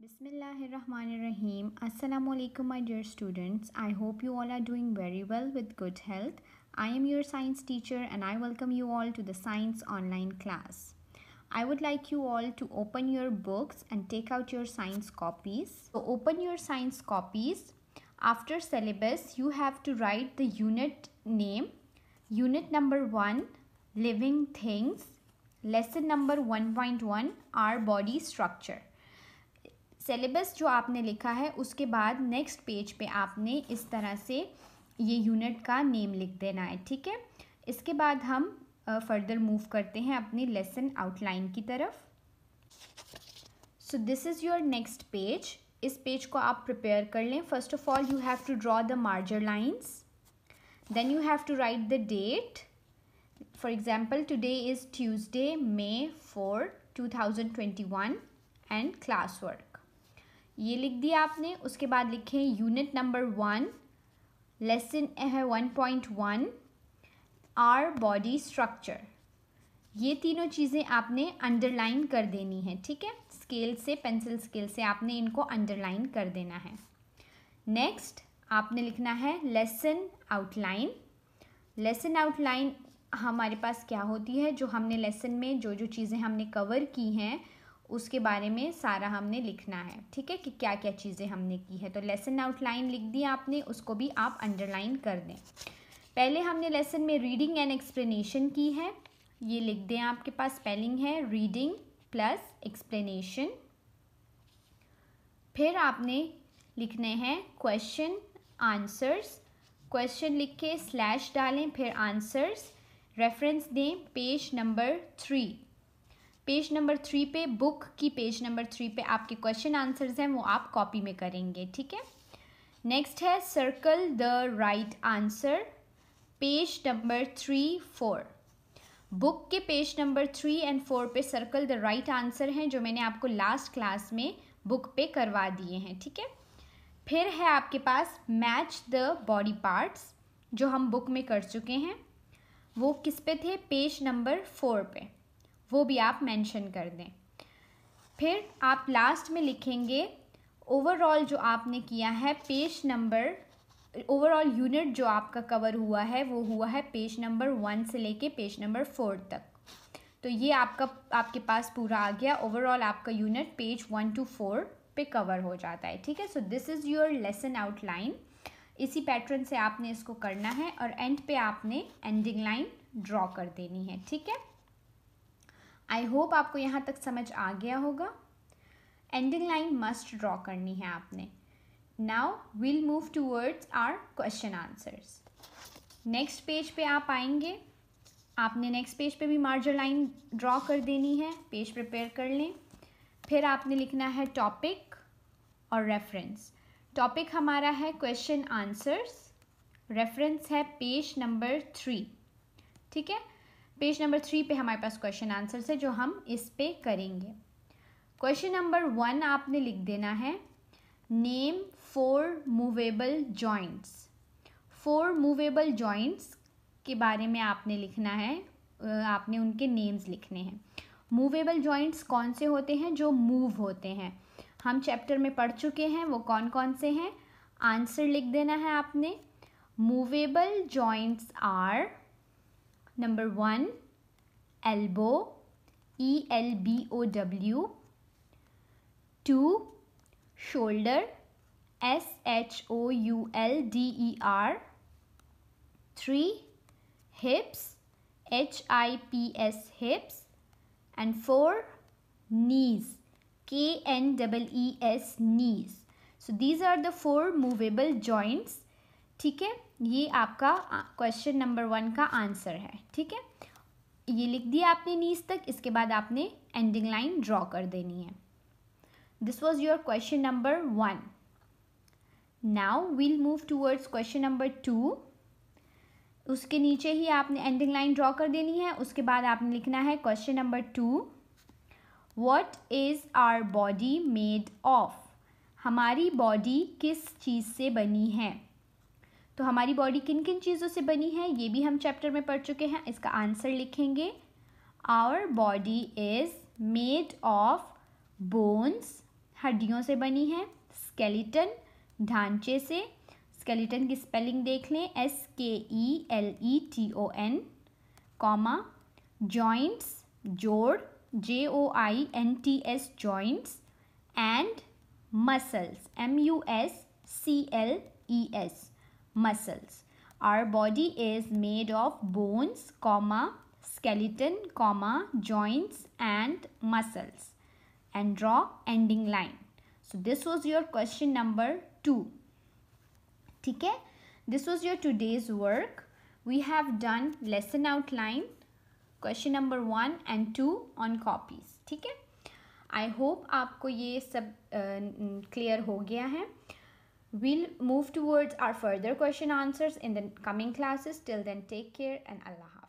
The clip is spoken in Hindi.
Bismillahirrahmanirrahim. Assalamu alaikum my dear students. I hope you all are doing very well with good health. I am your science teacher and I welcome you all to the science online class. I would like you all to open your books and take out your science copies. So open your science copies. After syllabus, you have to write the unit name. Unit number 1, Living Things. Lesson number 1.1, Our Body Structure. Syllabus जो आपने लिखा है उसके बाद नेक्स्ट पेज पे आपने इस तरह से ये यूनिट का नेम लिख देना है ठीक है इसके बाद हम फर्दर मूव करते हैं अपनी लेसन आउटलाइन की तरफ so this is your next page इस पेज को आप प्रिपेयर कर लें first of all you have to draw the margin lines then you have to write the date for example today is Tuesday May four two thousand twenty one and class work ये लिख दिया आपने उसके बाद लिखें यूनिट नंबर वन लेसन है one point one our body structure ये तीनों चीज़ें आपने अंडरलाइन कर देनी है ठीक है स्केल से पेंसिल स्केल से आपने इनको अंडरलाइन कर देना है नेक्स्ट आपने लिखना है लेसन आउटलाइन लेसन आउटलाइन हमारे पास क्या होती है जो हमने लेसन में जो जो चीज़ें हमने कवर की हैं उसके बारे में सारा हमने लिखना है ठीक है कि क्या क्या चीज़ें हमने की है तो लेसन आउटलाइन लिख दी आपने उसको भी आप अंडरलाइन कर दें पहले हमने लेसन में रीडिंग एंड एक्सप्लेनेशन की है ये लिख दें आपके पास स्पेलिंग है रीडिंग प्लस एक्सप्लेनेशन फिर आपने लिखने हैं क्वेश्चन आंसर्स क्वेश्चन लिख के स्लैश डालें फिर आंसर्स रेफरेंस दें page number three page number three पे बुक की पेज नंबर थ्री पे आपके क्वेश्चन आंसर्स हैं वो आप कॉपी में करेंगे ठीक है नेक्स्ट है circle the right answer page number three four book के page number three and four पे सर्कल द राइट आंसर हैं जो मैंने आपको लास्ट क्लास में बुक पे करवा दिए हैं ठीक है फिर है आपके पास मैच द बॉडी पार्ट्स जो हम बुक में कर चुके हैं वो किस पे थे पेज नंबर फोर पे वो भी आप मेंशन कर दें फिर आप लास्ट में लिखेंगे ओवरऑल जो आपने किया है पेज नंबर ओवरऑल यूनिट जो आपका कवर हुआ है वो हुआ है पेज नंबर वन से लेके पेज नंबर फोर तक तो ये आपका आपके पास पूरा आ गया ओवरऑल आपका unit page one two four पे कवर हो जाता है ठीक है so this is your lesson outline इसी पैटर्न से आपने इसको करना है और एंड पे आपने एंडिंग लाइन ड्रॉ कर देनी है ठीक है आई होप आपको यहाँ तक समझ आ गया होगा एंडिंग लाइन मस्ट ड्रॉ करनी है आपने now will move towards our question answers next page पे आप आएंगे आपने नेक्स्ट पेज पे भी मार्जर लाइन ड्रॉ कर देनी है पेज प्रिपेयर कर लें फिर आपने लिखना है टॉपिक और रेफरेंस टॉपिक हमारा है क्वेश्चन आंसर्स रेफरेंस है पेज नंबर थ्री ठीक है पेज नंबर थ्री पे हमारे पास क्वेश्चन आंसर है जो हम इस पे करेंगे क्वेश्चन नंबर वन आपने लिख देना है name four movable joints four movable joints के बारे में आपने लिखना है आपने उनके नेम्स लिखने हैं मूवेबल जॉइंट्स कौन से होते हैं जो मूव होते हैं हम चैप्टर में पढ़ चुके हैं वो कौन कौन से हैं आंसर लिख देना है आपने movable joints are Number 1 elbow E L B O W 2 shoulder S H O U L D E R 3 hips H I P S hips and 4 knees K N E E S knees so these are the four movable joints ठीक है ये आपका क्वेश्चन नंबर वन का आंसर है ठीक है ये लिख दिया आपने नीस तक इसके बाद आपने एंडिंग लाइन ड्रॉ कर देनी है this was your question number one now we'll move towards question number two उसके नीचे ही आपने एंडिंग लाइन ड्रॉ कर देनी है उसके बाद आपने लिखना है question number two what is our body made of हमारी बॉडी किस चीज़ से बनी है तो हमारी बॉडी किन किन चीज़ों से बनी है ये भी हम चैप्टर में पढ़ चुके हैं इसका आंसर लिखेंगे our body is made of bones हड्डियों से बनी है स्केलेटन ढांचे से स्केलेटन की स्पेलिंग देख लें S K E L E T O N comma joints जोड़ J O I N T S joints and muscles M U S C L E S muscles. Our body is made of bones, comma, skeleton, comma, joints and muscles. And draw ending line. So this was your question number 2. ठीक है this was your today's work. We have done lesson outline, question number 1 and 2 on copies. ठीक है hope होप आपको ये सब clear हो गया है We'll move towards our further question answers in the coming classes. Till then, take care and Allah.